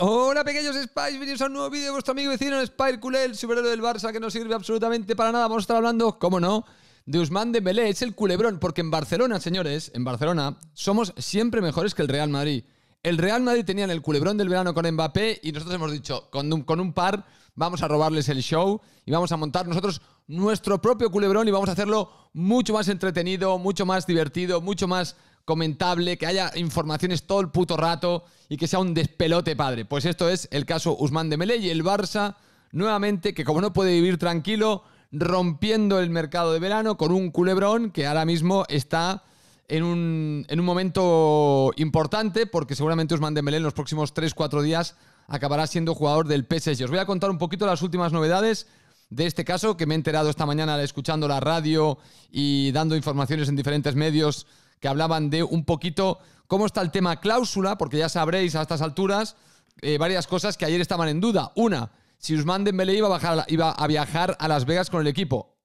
Hola pequeños Spice, bienvenidos a un nuevo vídeo de vuestro amigo vecino Spire Culé, el superhéroe del Barça que no sirve absolutamente para nada. Vamos a estar hablando, cómo no, de Usman Belé, es el culebrón, porque en Barcelona, señores, en Barcelona somos siempre mejores que el Real Madrid. El Real Madrid tenían el culebrón del verano con Mbappé y nosotros hemos dicho, con un par vamos a robarles el show y vamos a montar nosotros nuestro propio culebrón y vamos a hacerlo mucho más entretenido, mucho más divertido, mucho más comentable, que haya informaciones todo el puto rato y que sea un despelote padre. Pues esto es el caso Usman melé y el Barça nuevamente que como no puede vivir tranquilo rompiendo el mercado de verano con un culebrón que ahora mismo está en un, en un momento importante porque seguramente Usman melé en los próximos 3-4 días acabará siendo jugador del PSG. Os voy a contar un poquito las últimas novedades de este caso que me he enterado esta mañana escuchando la radio y dando informaciones en diferentes medios que hablaban de un poquito cómo está el tema cláusula, porque ya sabréis a estas alturas eh, varias cosas que ayer estaban en duda. Una, si Usman Dembélé iba a, bajar, iba a viajar a Las Vegas con el equipo.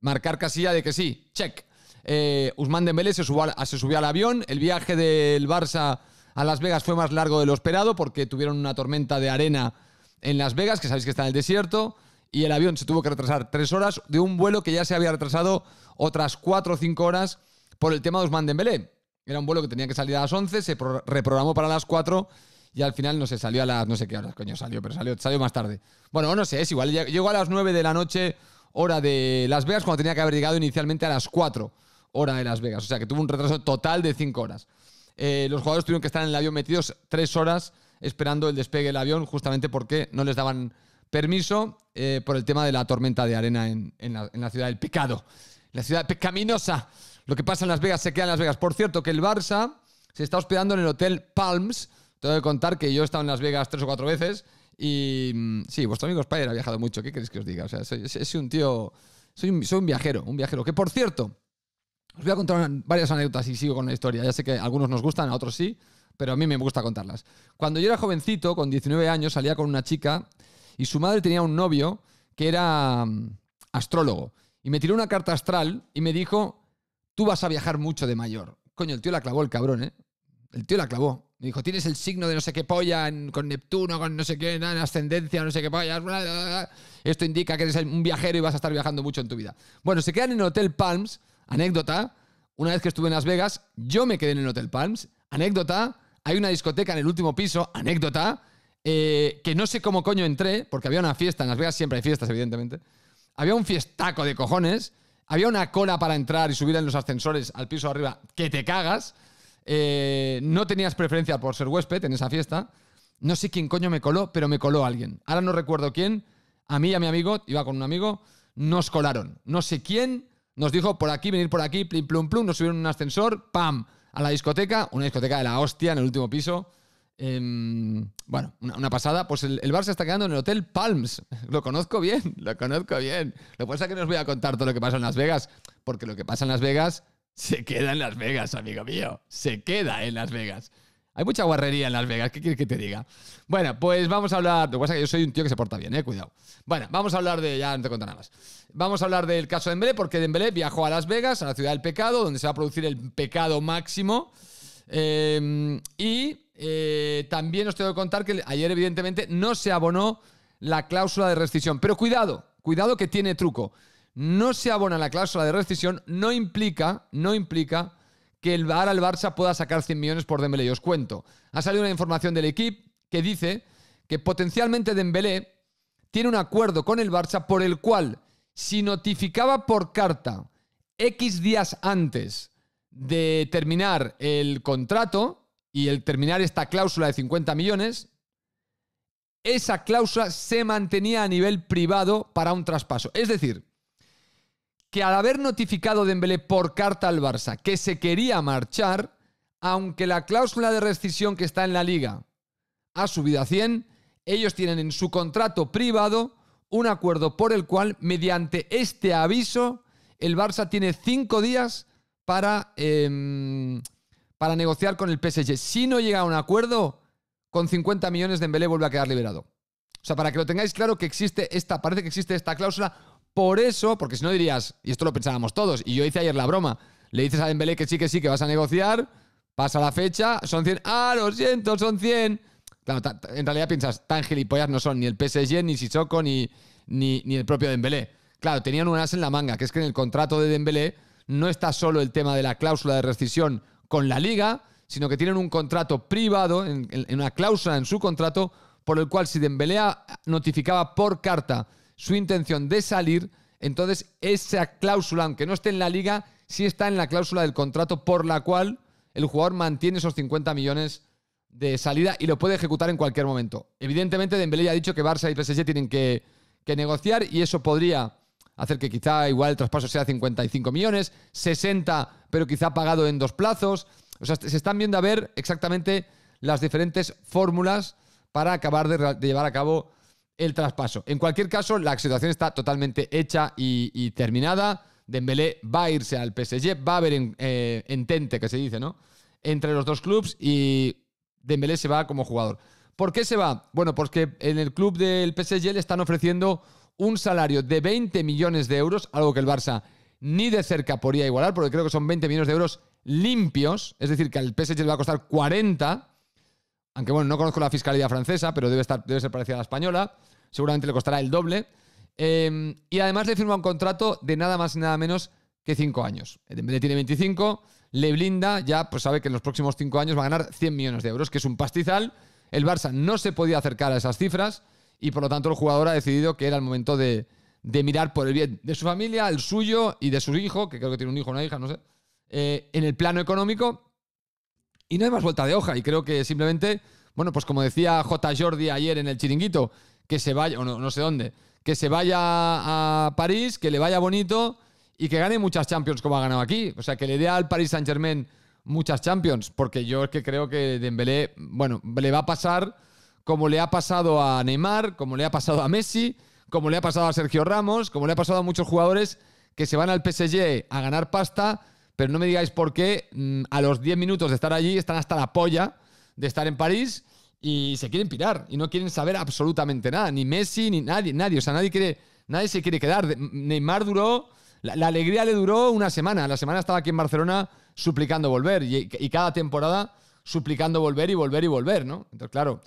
Marcar casilla de que sí, check. Eh, Usman Dembélé se subió, se subió al avión, el viaje del Barça a Las Vegas fue más largo de lo esperado porque tuvieron una tormenta de arena en Las Vegas, que sabéis que está en el desierto, y el avión se tuvo que retrasar tres horas de un vuelo que ya se había retrasado otras cuatro o cinco horas por el tema de Usman Dembélé. Era un vuelo que tenía que salir a las 11, se reprogramó para las 4 y al final no se salió a las no sé qué horas, coño, salió, pero salió, salió más tarde. Bueno, no sé, es igual, llegó a las 9 de la noche, hora de Las Vegas, cuando tenía que haber llegado inicialmente a las 4, hora de Las Vegas. O sea que tuvo un retraso total de 5 horas. Eh, los jugadores tuvieron que estar en el avión metidos 3 horas esperando el despegue del avión, justamente porque no les daban permiso eh, por el tema de la tormenta de arena en, la, en la ciudad del picado... la ciudad pecaminosa. Lo que pasa en Las Vegas se queda en Las Vegas. Por cierto, que el Barça se está hospedando en el Hotel Palms. Tengo que contar que yo he estado en Las Vegas tres o cuatro veces y mm, sí, vuestro amigo Spider ha viajado mucho. ¿Qué queréis que os diga? O sea, soy, un tío, soy un, soy un viajero, un viajero. Que por cierto, os voy a contar varias anécdotas y sigo con la historia. Ya sé que a algunos nos gustan, a otros sí, pero a mí me gusta contarlas. Cuando yo era jovencito, con 19 años, salía con una chica y su madre tenía un novio que era mm, astrólogo. Y me tiró una carta astral y me dijo tú vas a viajar mucho de mayor. Coño, el tío la clavó el cabrón, ¿eh? El tío la clavó. Me dijo, tienes el signo de no sé qué polla con Neptuno, con no sé qué, en ascendencia, no sé qué polla. Esto indica que eres un viajero y vas a estar viajando mucho en tu vida. Bueno, se quedan en el Hotel Palms. Anécdota, una vez que estuve en Las Vegas, yo me quedé en el Hotel Palms. Anécdota, hay una discoteca en el último piso. Anécdota, eh, que no sé cómo coño entré, porque había una fiesta. En Las Vegas siempre hay fiestas, evidentemente. Había un fiestaco de cojones había una cola para entrar y subir en los ascensores al piso de arriba que te cagas. Eh, no tenías preferencia por ser huésped en esa fiesta. No sé quién coño me coló, pero me coló alguien. Ahora no recuerdo quién. A mí y a mi amigo, iba con un amigo, nos colaron. No sé quién nos dijo por aquí, venir por aquí, plim, plum, plum. Nos subieron en un ascensor, pam, a la discoteca. Una discoteca de la hostia en el último piso. Em, bueno, una, pasada. Pues el, bar se está quedando en el Hotel Palms. Lo conozco bien, lo conozco bien. Lo que pasa es que no os voy a contar todo lo que pasa en Las Vegas, porque lo que pasa en Las Vegas se queda en Las Vegas, amigo mío. Se queda en Las Vegas. Hay mucha guarrería en Las Vegas, ¿qué quieres que te diga? Bueno, pues vamos a hablar. Lo que pasa es que yo soy un tío que se porta bien, eh, cuidado. Bueno, vamos a hablar de. Ya no te cuento nada más. Vamos a hablar del caso de Dembélé, porque Dembélé viajó a Las Vegas, a la ciudad del pecado, donde se va a producir el pecado máximo. Em, y eh, también os tengo que contar que ayer, evidentemente, no se abonó la cláusula de rescisión. Pero cuidado, cuidado que tiene truco. No se abona la cláusula de rescisión, no implica, no implica que el, ahora el Barça pueda sacar 100 millones por Dembélé. os cuento. Ha salido una información del equipo que dice que potencialmente Dembélé tiene un acuerdo con el Barça por el cual si notificaba por carta X días antes de terminar el contrato, y el terminar esta cláusula de 50 millones, esa cláusula se mantenía a nivel privado para un traspaso. Es decir, que al haber notificado Dembélé por carta al Barça que se quería marchar, aunque la cláusula de rescisión que está en la liga ha subido a 100, ellos tienen en su contrato privado un acuerdo por el cual, mediante este aviso, el Barça tiene cinco días para em, para negociar con el PSG. Si no llega a un acuerdo, con 50 millones de Dembélé vuelve a quedar liberado. O sea, para que lo tengáis claro que existe esta, parece que existe esta cláusula. Por eso, porque si no dirías, y esto lo pensábamos todos, y yo hice ayer la broma, le dices a Dembélé que sí, que sí, que vas a negociar, pasa la fecha, son 100, ah, lo siento, son 100. Claro, en realidad piensas, tan gilipollas no son ni el PSG, ni Sissoko, ni, ni, ni el propio Dembélé. Claro, tenían un as en la manga, que es que en el contrato de Dembélé no está solo el tema de la cláusula de rescisión con la liga, sino que tienen un contrato privado, en, una cláusula en su contrato, por el cual si Dembélé notificaba por carta su intención de salir, entonces esa cláusula, aunque no esté en la liga, sí está en la cláusula del contrato por la cual el jugador mantiene esos 50 millones de salida y lo puede ejecutar en cualquier momento. Evidentemente Dembélé ha dicho que Barça y PSG tienen que, que negociar y eso podría hacer que quizá igual el traspaso sea 55 millones, 60 pero quizá pagado en dos plazos. O sea, se están viendo a ver exactamente las diferentes fórmulas para acabar de, llevar a cabo el traspaso. En cualquier caso, la situación está totalmente hecha y, terminada. Dembélé va a irse al PSG, va a haber en, eh, entente, que se dice, ¿no? Entre los dos clubes y Dembélé se va como jugador. ¿Por qué se va? Bueno, porque en el club del PSG le están ofreciendo un salario de 20 millones de euros, algo que el Barça ni de cerca podría igualar, porque creo que son 20 millones de euros limpios, es decir, que al PSG le va a costar 40, aunque bueno, no conozco la fiscalía francesa, pero debe, estar, debe ser parecida a la española, seguramente le costará el doble. Em, y además le firma un contrato de nada más y nada menos que 5 años. Le tiene 25, le blinda, ya pues sabe que en los próximos 5 años va a ganar 100 millones de euros, que es un pastizal. El Barça no se podía acercar a esas cifras y por lo tanto el jugador ha decidido que era el momento de, de mirar por el bien de su familia, el suyo y de su hijo, que creo que tiene un hijo o una hija, no sé, eh, en el plano económico. Y no hay más vuelta de hoja. Y creo que simplemente, bueno, pues como decía J. Jordi ayer en el chiringuito, que se vaya, o no, no sé dónde, que se vaya a París, que le vaya bonito y que gane muchas Champions como ha ganado aquí. O sea, que le dé al Paris Saint Germain muchas Champions, porque yo es que creo que Dembélé, bueno, le va a pasar como le ha pasado a Neymar, como le ha pasado a Messi, como le ha pasado a Sergio Ramos, como le ha pasado a muchos jugadores que se van al PSG a ganar pasta, pero no me digáis por qué mm, a los 10 minutos de estar allí están hasta la polla de estar en París y se quieren pirar y no quieren saber absolutamente nada, ni Messi, ni nadie, nadie, o sea, nadie quiere, nadie se quiere quedar. Mm, Neymar duró, la, alegría le duró una semana, la semana estaba aquí en Barcelona suplicando volver y, y cada temporada suplicando volver y volver y volver, ¿no? Entonces, claro,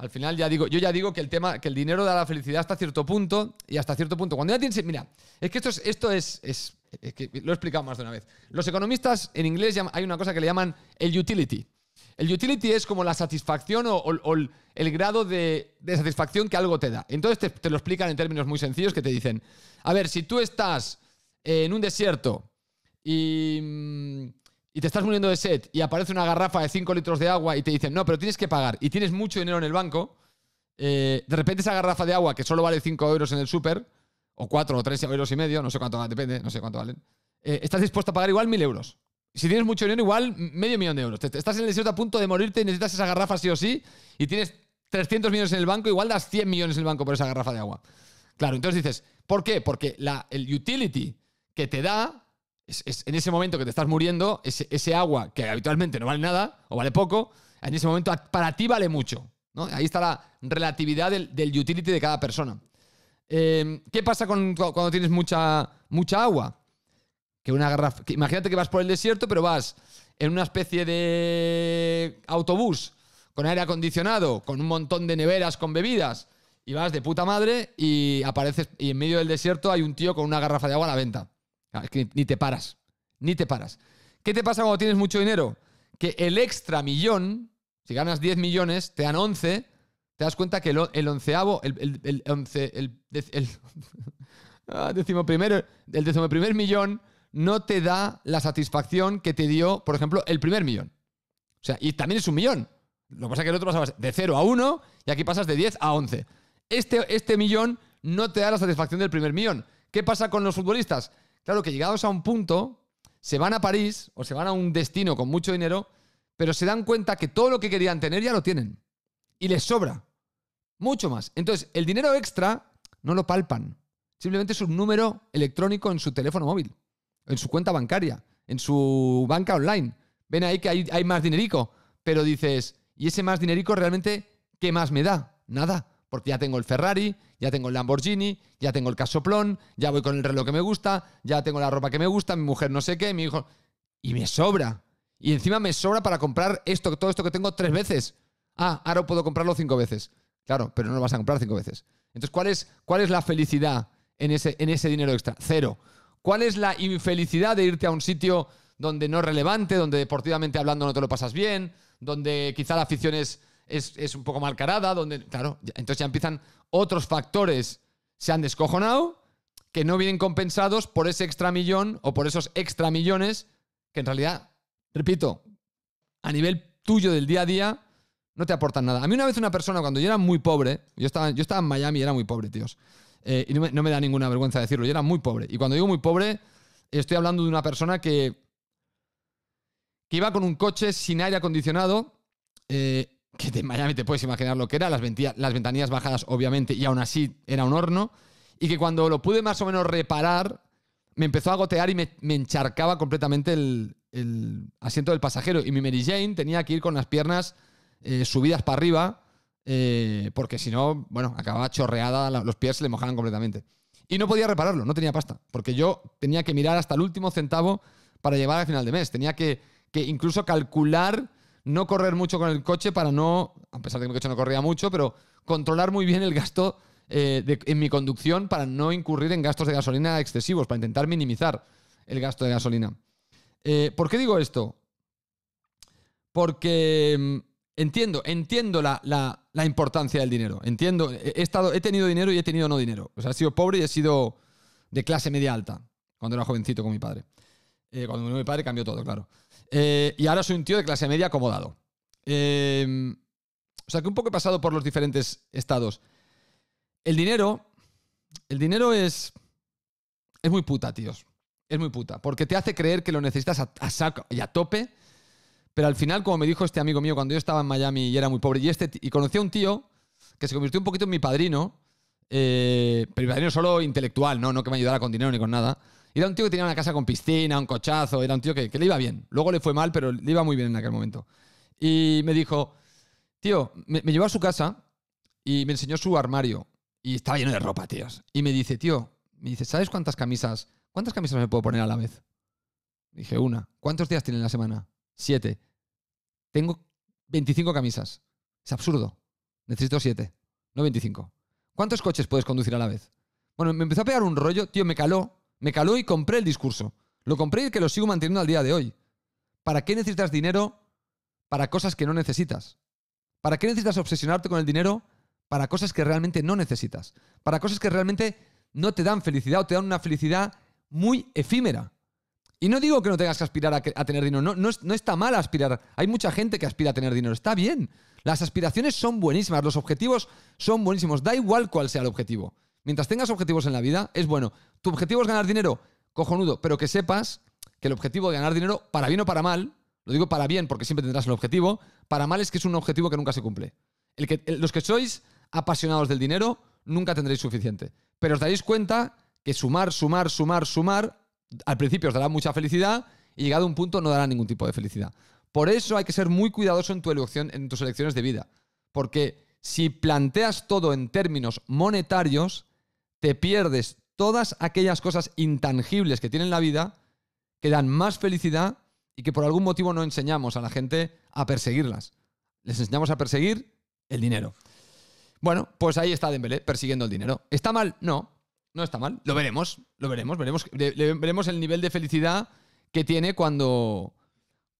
al final ya digo, yo ya digo que el tema, que el dinero da la felicidad hasta cierto punto y hasta cierto punto. Cuando ya tienes, mira, es que esto es, esto es, que lo he explicado más de una vez. Los economistas en inglés hay una cosa que le llaman el utility. El utility es como la satisfacción o, el, grado de, satisfacción que algo te da. Entonces te, lo explican en términos muy sencillos que te dicen, a ver, si tú estás en un desierto y te estás muriendo de sed y aparece una garrafa de 5 litros de agua y te dicen, no, pero tienes que pagar y tienes mucho dinero en el banco, eh, de repente esa garrafa de agua que solo vale 5 euros en el súper, o 4 o 3 euros y medio, no sé cuánto, depende, no sé cuánto valen, eh, estás dispuesto a pagar igual 1.000 euros. Si tienes mucho dinero, igual medio millón de euros. estás en el desierto a punto de morirte y necesitas esa garrafa sí o sí y tienes 300 millones en el banco, igual das 100 millones en el banco por esa garrafa de agua. Claro, entonces dices, ¿por qué? Porque la, el utility que te da es, en ese momento que te estás muriendo, ese, agua que habitualmente no vale nada o vale poco, en ese momento para ti vale mucho. Ahí está la relatividad del, utility de cada persona. Em, ¿Qué pasa cuando tienes mucha, mucha agua? Que una garrafa, imagínate que vas por el desierto, pero vas en una especie de autobús con aire acondicionado, con un montón de neveras con bebidas, y vas de puta madre y apareces y en medio del desierto hay un tío con una garrafa de agua a la venta. Ah, ni te paras, ni te paras. ¿Qué te pasa cuando tienes mucho dinero? Que el extra millón, si ganas 10 millones, te dan 11, te das cuenta que el, el onceavo, el, el, el, once, el, el ah, decimoprimer, el decimoprimer millón no te da la satisfacción que te dio, por ejemplo, el primer millón. O sea, y también es un millón. Lo que pasa es que el otro pasabas de 0 a 1 y aquí pasas de 10 a 11. Este, este millón no te da la satisfacción del primer millón. ¿Qué pasa con los futbolistas? Claro que llegados a un punto, se van a París o se van a un destino con mucho dinero, pero se dan cuenta que todo lo que querían tener ya lo tienen. Y les sobra. Mucho más. Entonces, el dinero extra no lo palpan. Simplemente es un número electrónico en su teléfono móvil, en su cuenta bancaria, en su banca online. Ven ahí que hay, más dinerico, pero dices, ¿y ese más dinerico realmente qué más me da? Nada. Porque ya tengo el Ferrari, ya tengo el Lamborghini, ya tengo el casoplón, ya voy con el reloj que me gusta, ya tengo la ropa que me gusta, mi mujer no sé qué, mi hijo... Y me sobra. Y encima me sobra para comprar esto, todo esto que tengo tres veces. Ah, ahora puedo comprarlo cinco veces. Claro, pero no lo vas a comprar cinco veces. Entonces, ¿cuál es, cuál es la felicidad en ese, en ese dinero extra? Cero. ¿Cuál es la infelicidad de irte a un sitio donde no es relevante, donde deportivamente hablando no te lo pasas bien, donde quizá la afición es es, un poco malcarada, donde, claro, entonces ya empiezan otros factores, se han descojonado, que no vienen compensados por ese extra millón o por esos extra millones, que en realidad, repito, a nivel tuyo del día a día, no te aportan nada. A mí una vez una persona, cuando yo era muy pobre, yo estaba, yo estaba en Miami y era muy pobre, tíos. Eh, y no me, da ninguna vergüenza decirlo, yo era muy pobre. Y cuando digo muy pobre, estoy hablando de una persona que que iba con un coche sin aire acondicionado, eh, que de Miami te puedes imaginar lo que era, las, ventanillas bajadas obviamente, y aún así era un horno, y que cuando lo pude más o menos reparar, me empezó a gotear y me, encharcaba completamente el, asiento del pasajero, y mi Mary Jane tenía que ir con las piernas eh, subidas para arriba, eh, porque si no, bueno, acababa chorreada, los pies se le mojaban completamente. Y no podía repararlo, no tenía pasta, porque yo tenía que mirar hasta el último centavo para llevar al final de mes, tenía que, que incluso calcular no correr mucho con el coche para no, a pesar de que mi coche no corría mucho, pero controlar muy bien el gasto eh, en mi conducción para no incurrir en gastos de gasolina excesivos, para intentar minimizar el gasto de gasolina. Eh, ¿Por qué digo esto? Porque mm, entiendo, entiendo la, importancia del dinero. Entiendo, he, estado, he tenido dinero y he tenido no dinero. O sea, he sido pobre y he sido de clase media alta cuando era jovencito con mi padre. Cuando eh, cuando murió mi padre cambió todo, claro. Eh, y ahora soy un tío de clase media acomodado. Em, o sea que un poco he pasado por los diferentes estados. El dinero. El dinero es. Es muy puta, tíos. Es muy puta. Porque te hace creer que lo necesitas a, saco y a tope. Pero al final, como me dijo este amigo mío cuando yo estaba en Miami y era muy pobre, y, este, y conocí a un tío que se convirtió un poquito en mi padrino. Eh, pero mi padrino solo intelectual, ¿no? No que me ayudara con dinero ni con nada. Era un tío que tenía una casa con piscina, un cochazo, era un tío que, le iba bien. Luego le fue mal, pero le iba muy bien en aquel momento. Y me dijo, tío, me, llevó a su casa y me enseñó su armario. Y estaba lleno de ropa, tíos. Y me dice, tío, me dice, ¿sabes cuántas camisas, cuántas camisas me puedo poner a la vez? Dije, una. ¿Cuántos días tiene en la semana? Siete. Tengo 25 camisas. Es absurdo. Necesito siete, no 25. ¿Cuántos coches puedes conducir a la vez? Bueno, me empezó a pegar un rollo, tío, me caló. Me caló y compré el discurso. Lo compré y que lo sigo manteniendo al día de hoy. ¿Para qué necesitas dinero para cosas que no necesitas? ¿Para qué necesitas obsesionarte con el dinero para cosas que realmente no necesitas? Para cosas que realmente no te dan felicidad o te dan una felicidad muy efímera. Y no digo que no tengas que aspirar a, tener dinero, no, no, está mal aspirar. Hay mucha gente que aspira a tener dinero, está bien. Las aspiraciones son buenísimas, los objetivos son buenísimos, da igual cuál sea el objetivo. Mientras tengas objetivos en la vida, es bueno. ¿Tu objetivo es ganar dinero? Cojonudo, pero que sepas que el objetivo de ganar dinero, para bien o para mal, lo digo para bien porque siempre tendrás el objetivo, para mal es que es un objetivo que nunca se cumple. los que sois apasionados del dinero, nunca tendréis suficiente. Pero os daréis cuenta que sumar, sumar, sumar, sumar, al principio os dará mucha felicidad y llegado a un punto no dará ningún tipo de felicidad. Por eso hay que ser muy cuidadoso en, tu elección, en tus elecciones de vida. Porque si planteas todo en términos monetarios, te pierdes todas aquellas cosas intangibles que tiene la vida que dan más felicidad y que por algún motivo no enseñamos a la gente a perseguirlas. Les enseñamos a perseguir el dinero. Bueno, pues ahí está Dembélé persiguiendo el dinero. ¿Está mal? No, no está mal. Lo veremos, lo veremos, veremos, veremos el nivel de felicidad que tiene cuando,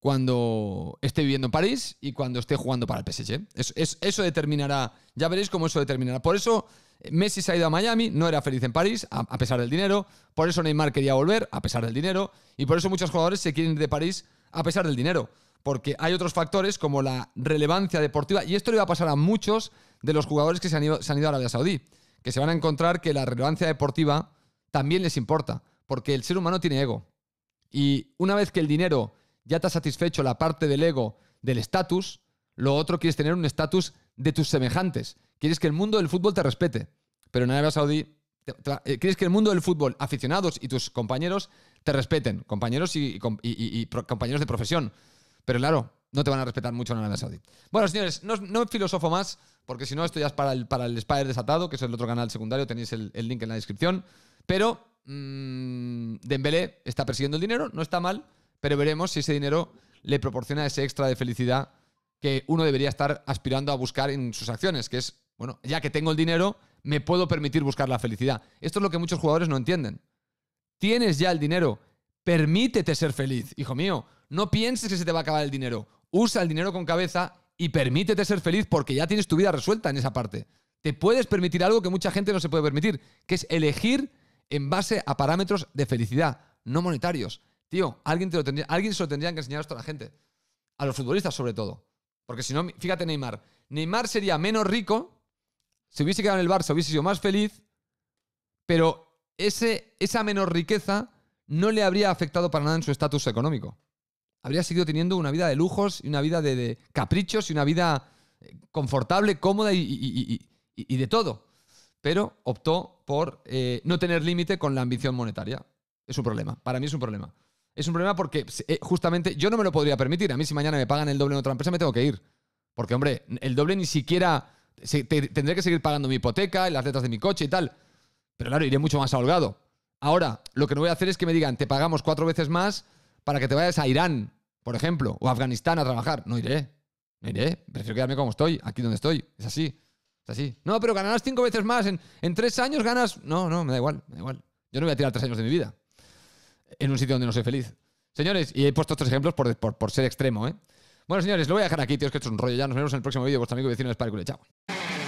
cuando esté viviendo en París y cuando esté jugando para el PSG. eso determinará, ya veréis cómo eso determinará. Por eso Messi se ha ido a Miami, no era feliz en París, a, pesar del dinero. Por eso Neymar quería volver, a pesar del dinero. Y por eso muchos jugadores se quieren ir de París, a pesar del dinero. Porque hay otros factores como la relevancia deportiva. Y esto le va a pasar a muchos de los jugadores que se han ido, han ido a Arabia Saudí. Que se van a encontrar que la relevancia deportiva también les importa. Porque el ser humano tiene ego. Y una vez que el dinero ya te ha satisfecho la parte del ego, del estatus, lo otro quieres tener un estatus de tus semejantes. Quieres que el mundo del fútbol te respete. Pero en Arabia Saudí, eh, quieres que el mundo del fútbol, aficionados y tus compañeros, te respeten. Compañeros y, compañeros de profesión. Pero claro, no te van a respetar mucho en Arabia Saudí. Bueno, señores, no, no filosofo más, porque si no, esto ya es para el, para el Spider Desatado, que es el otro canal secundario, tenéis el, link en la descripción. Pero mmm, Dembélé está persiguiendo el dinero, no está mal, pero veremos si ese dinero le proporciona ese extra de felicidad que uno debería estar aspirando a buscar en sus acciones, que es, bueno, ya que tengo el dinero, me puedo permitir buscar la felicidad. Esto es lo que muchos jugadores no entienden. Tienes ya el dinero, permítete ser feliz, hijo mío. No pienses que se te va a acabar el dinero. Usa el dinero con cabeza y permítete ser feliz porque ya tienes tu vida resuelta en esa parte. Te puedes permitir algo que mucha gente no se puede permitir, que es elegir en base a parámetros de felicidad, no monetarios. Tío, alguien, te lo tendría, alguien se lo tendría que enseñar esto a la gente. A los futbolistas sobre todo. Porque si no, fíjate Neymar. Neymar sería menos rico, si hubiese quedado en el Barça hubiese sido más feliz, pero ese, esa menor riqueza no le habría afectado para nada en su estatus económico. Habría seguido teniendo una vida de lujos y una vida de, caprichos y una vida eh, confortable, cómoda y, de todo. Pero optó por eh, no tener límite con la ambición monetaria. Es un problema. Para mí es un problema. Es un problema porque eh, justamente yo no me lo podría permitir. A mí si mañana me pagan el doble en otra empresa me tengo que ir. Porque, hombre, el doble ni siquiera... tendré que seguir pagando mi hipoteca, las letras de mi coche y tal. Pero claro, iré mucho más holgado. Ahora, lo que no voy a hacer es que me digan, te pagamos cuatro veces más para que te vayas a Irán, por ejemplo, o a Afganistán a trabajar. No iré. No iré. Prefiero quedarme como estoy, aquí donde estoy. Es así. Es así. No, pero ganarás cinco veces más. En, en tres años ganas... No, no, me da igual. Me da igual. Yo no voy a tirar tres años de mi vida en un sitio donde no soy feliz. Señores, y he puesto estos ejemplos por, ser extremo, ¿eh? Bueno, señores, lo voy a dejar aquí, es que esto es un rollo. Ya nos vemos en el próximo vídeo. Vuestro amigo y vecino de Sparkle. Chao.